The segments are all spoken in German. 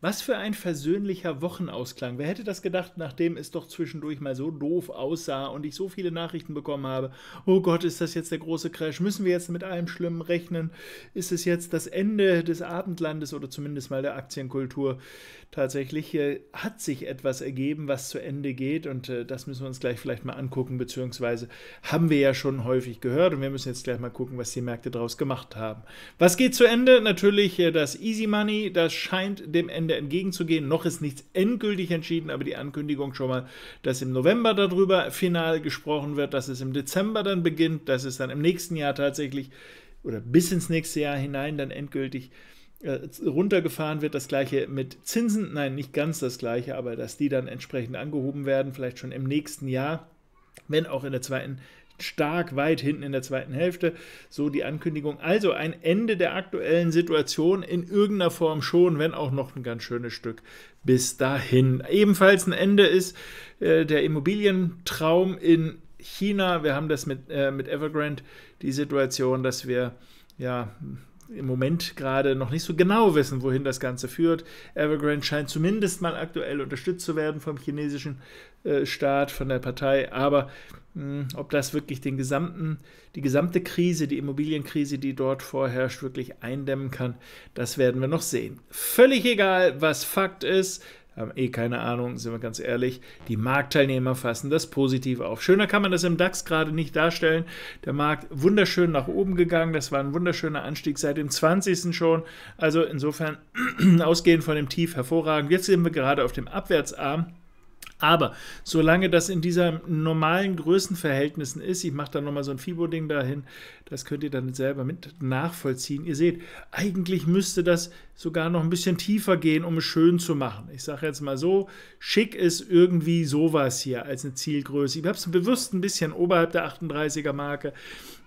Was für ein versöhnlicher Wochenausklang. Wer hätte das gedacht, nachdem es doch zwischendurch mal so doof aussah und ich so viele Nachrichten bekommen habe. Oh Gott, ist das jetzt der große Crash? Müssen wir jetzt mit allem Schlimmen rechnen? Ist es jetzt das Ende des Abendlandes oder zumindest mal der Aktienkultur? Tatsächlich äh, hat sich etwas ergeben, was zu Ende geht und äh, das müssen wir uns gleich vielleicht mal angucken, beziehungsweise haben wir ja schon häufig gehört und wir müssen jetzt gleich mal gucken, was die Märkte daraus gemacht haben. Was geht zu Ende? Natürlich äh, das Easy Money, das scheint dem Ende Ende entgegenzugehen. Noch ist nichts endgültig entschieden, aber die Ankündigung schon mal, dass im November darüber final gesprochen wird, dass es im Dezember dann beginnt, dass es dann im nächsten Jahr tatsächlich oder bis ins nächste Jahr hinein dann endgültig äh, runtergefahren wird. Das gleiche mit Zinsen, nein, nicht ganz das gleiche, aber dass die dann entsprechend angehoben werden, vielleicht schon im nächsten Jahr, wenn auch in der zweiten stark weit hinten in der zweiten Hälfte, so die Ankündigung. Also ein Ende der aktuellen Situation in irgendeiner Form schon, wenn auch noch ein ganz schönes Stück bis dahin. Ebenfalls ein Ende ist äh, der Immobilientraum in China. Wir haben das mit, äh, mit Evergrande, die Situation, dass wir ja im Moment gerade noch nicht so genau wissen, wohin das Ganze führt. Evergrande scheint zumindest mal aktuell unterstützt zu werden vom chinesischen äh, Staat, von der Partei, aber hm, ob das wirklich den gesamten, die gesamte Krise, die Immobilienkrise, die dort vorherrscht, wirklich eindämmen kann, das werden wir noch sehen. Völlig egal, was Fakt ist, haben eh keine Ahnung, sind wir ganz ehrlich. Die Marktteilnehmer fassen das positiv auf. Schöner kann man das im DAX gerade nicht darstellen. Der Markt wunderschön nach oben gegangen. Das war ein wunderschöner Anstieg seit dem 20. schon. Also insofern ausgehend von dem Tief hervorragend. Jetzt sind wir gerade auf dem Abwärtsarm. Aber solange das in dieser normalen Größenverhältnissen ist, ich mache da nochmal so ein Fibo-Ding dahin, das könnt ihr dann selber mit nachvollziehen. Ihr seht, eigentlich müsste das sogar noch ein bisschen tiefer gehen, um es schön zu machen. Ich sage jetzt mal so, schick ist irgendwie sowas hier als eine Zielgröße. Ich habe es bewusst ein bisschen oberhalb der 38er Marke.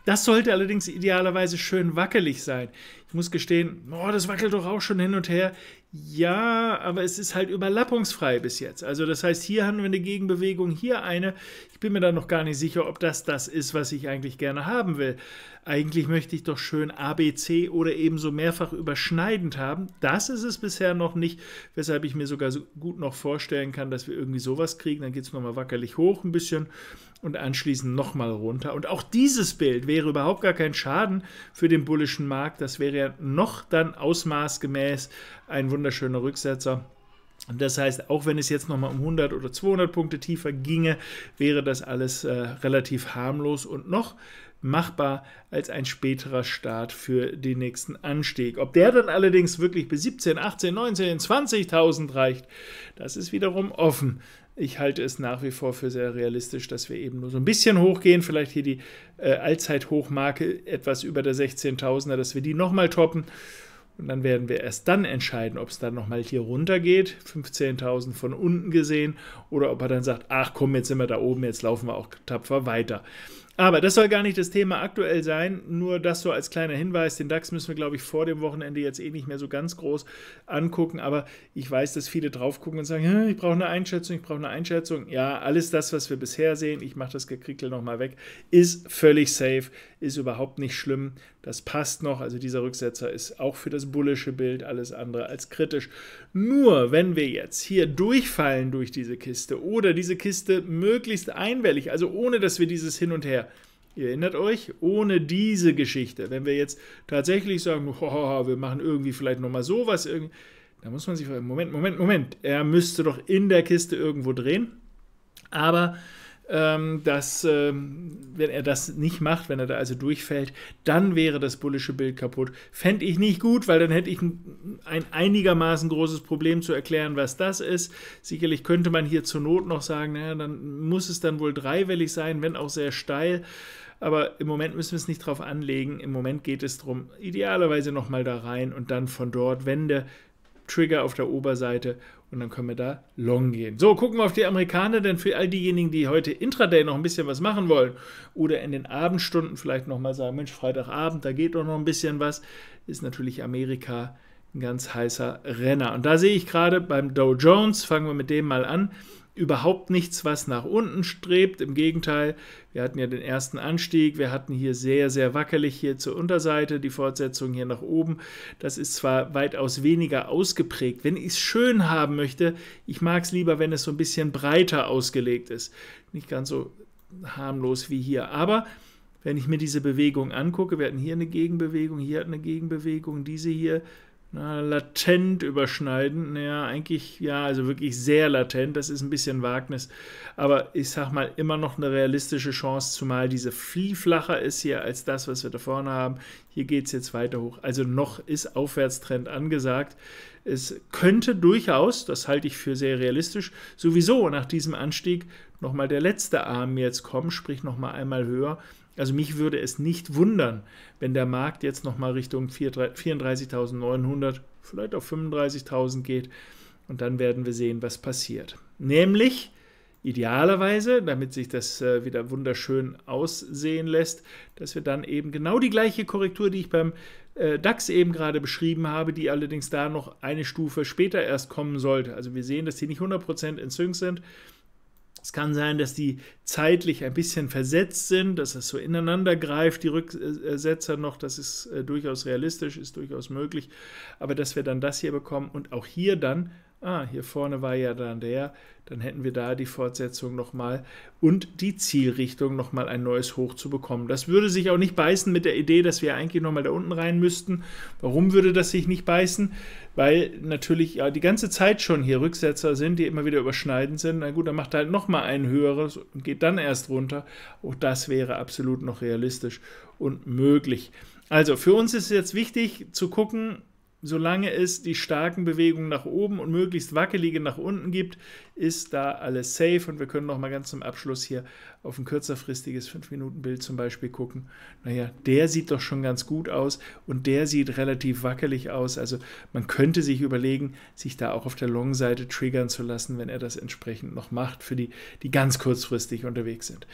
Das sollte allerdings idealerweise schön wackelig sein. Ich muss gestehen, oh, das wackelt doch auch schon hin und her. Ja, aber es ist halt überlappungsfrei bis jetzt. Also das heißt, hier haben wir eine Gegenbewegung, hier eine bin mir da noch gar nicht sicher, ob das das ist, was ich eigentlich gerne haben will. Eigentlich möchte ich doch schön ABC oder ebenso mehrfach überschneidend haben. Das ist es bisher noch nicht, weshalb ich mir sogar so gut noch vorstellen kann, dass wir irgendwie sowas kriegen. Dann geht es nochmal wackerlich hoch ein bisschen und anschließend nochmal runter. Und auch dieses Bild wäre überhaupt gar kein Schaden für den bullischen Markt. Das wäre ja noch dann ausmaßgemäß ein wunderschöner Rücksetzer. Das heißt, auch wenn es jetzt nochmal um 100 oder 200 Punkte tiefer ginge, wäre das alles äh, relativ harmlos und noch machbar als ein späterer Start für den nächsten Anstieg. Ob der dann allerdings wirklich bis 17, 18, 19, 20.000 reicht, das ist wiederum offen. Ich halte es nach wie vor für sehr realistisch, dass wir eben nur so ein bisschen hochgehen, vielleicht hier die äh, Allzeithochmarke etwas über der 16.000er, dass wir die nochmal toppen und dann werden wir erst dann entscheiden, ob es dann nochmal hier runter geht, 15.000 von unten gesehen, oder ob er dann sagt, ach komm, jetzt sind wir da oben, jetzt laufen wir auch tapfer weiter. Aber das soll gar nicht das Thema aktuell sein, nur das so als kleiner Hinweis. Den DAX müssen wir, glaube ich, vor dem Wochenende jetzt eh nicht mehr so ganz groß angucken, aber ich weiß, dass viele drauf gucken und sagen, ich brauche eine Einschätzung, ich brauche eine Einschätzung. Ja, alles das, was wir bisher sehen, ich mache das Gekrickel nochmal weg, ist völlig safe, ist überhaupt nicht schlimm, das passt noch. Also dieser Rücksetzer ist auch für das bullische Bild alles andere als kritisch. Nur wenn wir jetzt hier durchfallen durch diese Kiste oder diese Kiste möglichst einwellig, also ohne dass wir dieses Hin und Her Ihr erinnert euch, ohne diese Geschichte, wenn wir jetzt tatsächlich sagen, hohoho, wir machen irgendwie vielleicht nochmal sowas, da muss man sich fragen, Moment, Moment, Moment, er müsste doch in der Kiste irgendwo drehen. Aber ähm, dass, ähm, wenn er das nicht macht, wenn er da also durchfällt, dann wäre das bullische Bild kaputt. Fände ich nicht gut, weil dann hätte ich ein, ein einigermaßen großes Problem zu erklären, was das ist. Sicherlich könnte man hier zur Not noch sagen, naja, dann muss es dann wohl dreiwellig sein, wenn auch sehr steil. Aber im Moment müssen wir es nicht drauf anlegen. Im Moment geht es darum, idealerweise nochmal da rein und dann von dort Wende, Trigger auf der Oberseite und dann können wir da long gehen. So, gucken wir auf die Amerikaner, denn für all diejenigen, die heute Intraday noch ein bisschen was machen wollen oder in den Abendstunden vielleicht nochmal sagen, Mensch, Freitagabend, da geht doch noch ein bisschen was, ist natürlich Amerika ein ganz heißer Renner. Und da sehe ich gerade beim Dow Jones, fangen wir mit dem mal an, überhaupt nichts, was nach unten strebt. Im Gegenteil, wir hatten ja den ersten Anstieg, wir hatten hier sehr, sehr wackelig hier zur Unterseite, die Fortsetzung hier nach oben. Das ist zwar weitaus weniger ausgeprägt. Wenn ich es schön haben möchte, ich mag es lieber, wenn es so ein bisschen breiter ausgelegt ist. Nicht ganz so harmlos wie hier, aber... Wenn ich mir diese Bewegung angucke, wir hatten hier eine Gegenbewegung, hier hat eine Gegenbewegung, diese hier na, latent überschneiden. Naja, eigentlich, ja, also wirklich sehr latent. Das ist ein bisschen Wagnis. Aber ich sag mal, immer noch eine realistische Chance, zumal diese viel flacher ist hier als das, was wir da vorne haben. Hier geht es jetzt weiter hoch. Also noch ist Aufwärtstrend angesagt. Es könnte durchaus, das halte ich für sehr realistisch, sowieso nach diesem Anstieg nochmal der letzte Arm jetzt kommen, sprich nochmal einmal höher. Also mich würde es nicht wundern, wenn der Markt jetzt nochmal Richtung 34.900, vielleicht auf 35.000 geht und dann werden wir sehen, was passiert. Nämlich idealerweise, damit sich das äh, wieder wunderschön aussehen lässt, dass wir dann eben genau die gleiche Korrektur, die ich beim äh, DAX eben gerade beschrieben habe, die allerdings da noch eine Stufe später erst kommen sollte. Also wir sehen, dass die nicht 100% in Sync sind, es kann sein, dass die zeitlich ein bisschen versetzt sind, dass es so ineinander greift, die Rücksetzer noch. Das ist äh, durchaus realistisch, ist durchaus möglich. Aber dass wir dann das hier bekommen und auch hier dann ah, hier vorne war ja dann der, dann hätten wir da die Fortsetzung nochmal und die Zielrichtung nochmal ein neues Hoch zu bekommen. Das würde sich auch nicht beißen mit der Idee, dass wir eigentlich nochmal da unten rein müssten. Warum würde das sich nicht beißen? Weil natürlich ja, die ganze Zeit schon hier Rücksetzer sind, die immer wieder überschneidend sind. Na gut, dann macht er halt nochmal ein höheres und geht dann erst runter. Auch das wäre absolut noch realistisch und möglich. Also für uns ist jetzt wichtig zu gucken, solange es die starken Bewegungen nach oben und möglichst wackelige nach unten gibt, ist da alles safe und wir können noch mal ganz zum Abschluss hier auf ein kürzerfristiges 5-Minuten-Bild zum Beispiel gucken. Naja, der sieht doch schon ganz gut aus und der sieht relativ wackelig aus. Also man könnte sich überlegen, sich da auch auf der Long-Seite triggern zu lassen, wenn er das entsprechend noch macht für die, die ganz kurzfristig unterwegs sind.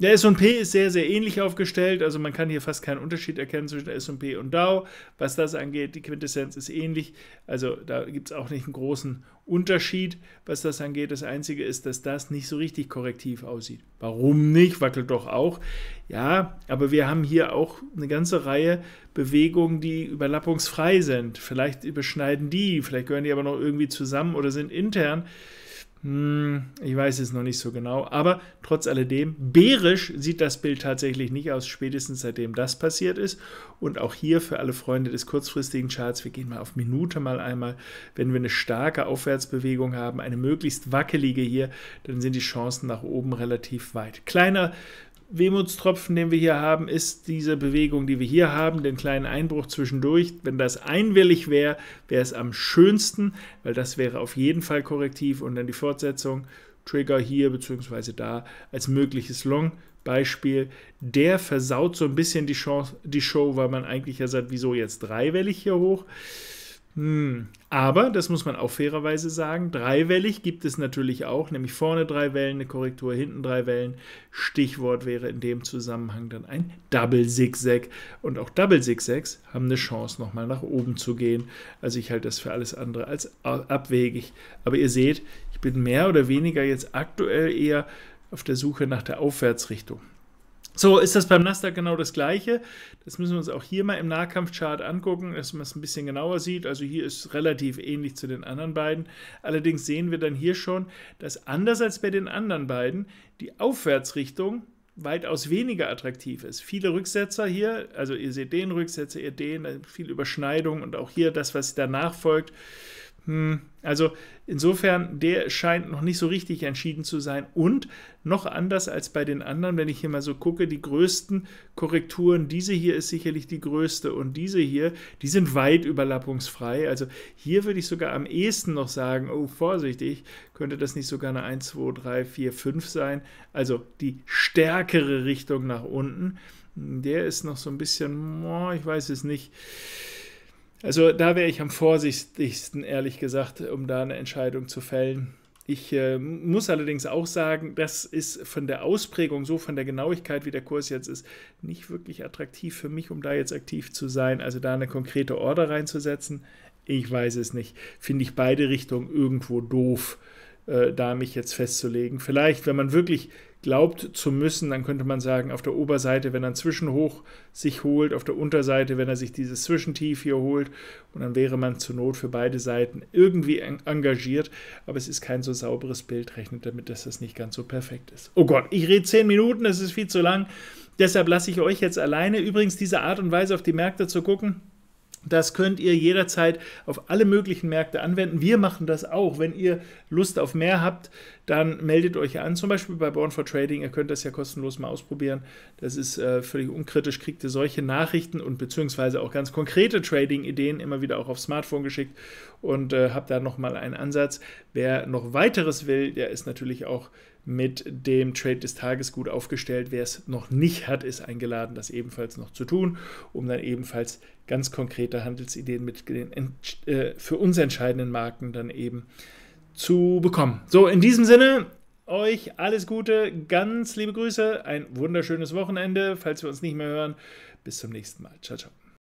Der S&P ist sehr, sehr ähnlich aufgestellt. Also man kann hier fast keinen Unterschied erkennen zwischen S&P und Dow. Was das angeht, die Quintessenz ist ähnlich. Also da gibt es auch nicht einen großen Unterschied. Unterschied, was das angeht. Das Einzige ist, dass das nicht so richtig korrektiv aussieht. Warum nicht? Wackelt doch auch. Ja, aber wir haben hier auch eine ganze Reihe Bewegungen, die überlappungsfrei sind. Vielleicht überschneiden die, vielleicht gehören die aber noch irgendwie zusammen oder sind intern. Hm, ich weiß es noch nicht so genau, aber trotz alledem, bärisch sieht das Bild tatsächlich nicht aus, spätestens seitdem das passiert ist. Und auch hier für alle Freunde des kurzfristigen Charts, wir gehen mal auf Minute mal einmal. Wenn wir eine starke Aufwärtsbewegung haben, eine möglichst wackelige hier, dann sind die Chancen nach oben relativ weit. Kleiner Wehmutstropfen, den wir hier haben, ist diese Bewegung, die wir hier haben, den kleinen Einbruch zwischendurch. Wenn das einwillig wäre, wäre es am schönsten, weil das wäre auf jeden Fall korrektiv und dann die Fortsetzung. Trigger hier bzw. da als mögliches Long. Beispiel, der versaut so ein bisschen die, Chance, die Show, weil man eigentlich ja sagt, wieso jetzt dreiwellig hier hoch? Hm. Aber, das muss man auch fairerweise sagen, dreiwellig gibt es natürlich auch, nämlich vorne drei Wellen eine Korrektur, hinten drei Wellen. Stichwort wäre in dem Zusammenhang dann ein Double Zigzag. Und auch Double Zigzags haben eine Chance, nochmal nach oben zu gehen. Also ich halte das für alles andere als abwegig. Aber ihr seht, ich bin mehr oder weniger jetzt aktuell eher auf der Suche nach der Aufwärtsrichtung. So ist das beim Nasdaq genau das gleiche. Das müssen wir uns auch hier mal im Nahkampfchart angucken, dass man es ein bisschen genauer sieht. Also hier ist es relativ ähnlich zu den anderen beiden. Allerdings sehen wir dann hier schon, dass anders als bei den anderen beiden die Aufwärtsrichtung weitaus weniger attraktiv ist. Viele Rücksetzer hier, also ihr seht den Rücksetzer, ihr den, viel Überschneidung und auch hier das, was danach folgt, hm, also insofern, der scheint noch nicht so richtig entschieden zu sein. Und noch anders als bei den anderen, wenn ich hier mal so gucke, die größten Korrekturen, diese hier ist sicherlich die größte und diese hier, die sind weit überlappungsfrei. Also hier würde ich sogar am ehesten noch sagen, oh vorsichtig, könnte das nicht sogar eine 1, 2, 3, 4, 5 sein. Also die stärkere Richtung nach unten. Der ist noch so ein bisschen, oh, ich weiß es nicht. Also da wäre ich am vorsichtigsten, ehrlich gesagt, um da eine Entscheidung zu fällen. Ich äh, muss allerdings auch sagen, das ist von der Ausprägung, so von der Genauigkeit, wie der Kurs jetzt ist, nicht wirklich attraktiv für mich, um da jetzt aktiv zu sein. Also da eine konkrete Order reinzusetzen, ich weiß es nicht. Finde ich beide Richtungen irgendwo doof. Äh, da mich jetzt festzulegen. Vielleicht, wenn man wirklich glaubt zu müssen, dann könnte man sagen, auf der Oberseite, wenn er ein Zwischenhoch sich holt, auf der Unterseite, wenn er sich dieses Zwischentief hier holt, und dann wäre man zur Not für beide Seiten irgendwie engagiert, aber es ist kein so sauberes Bild, rechnet damit, dass das nicht ganz so perfekt ist. Oh Gott, ich rede zehn Minuten, das ist viel zu lang, deshalb lasse ich euch jetzt alleine. Übrigens, diese Art und Weise, auf die Märkte zu gucken, das könnt ihr jederzeit auf alle möglichen Märkte anwenden. Wir machen das auch. Wenn ihr Lust auf mehr habt, dann meldet euch an, zum Beispiel bei Born for Trading. Ihr könnt das ja kostenlos mal ausprobieren. Das ist äh, völlig unkritisch. Kriegt ihr solche Nachrichten und beziehungsweise auch ganz konkrete Trading-Ideen immer wieder auch auf Smartphone geschickt und äh, habt da nochmal einen Ansatz. Wer noch weiteres will, der ist natürlich auch mit dem Trade des Tages gut aufgestellt. Wer es noch nicht hat, ist eingeladen, das ebenfalls noch zu tun, um dann ebenfalls ganz konkrete Handelsideen mit den äh, für uns entscheidenden Marken dann eben zu bekommen. So, in diesem Sinne, euch alles Gute, ganz liebe Grüße, ein wunderschönes Wochenende, falls wir uns nicht mehr hören. Bis zum nächsten Mal. Ciao, ciao.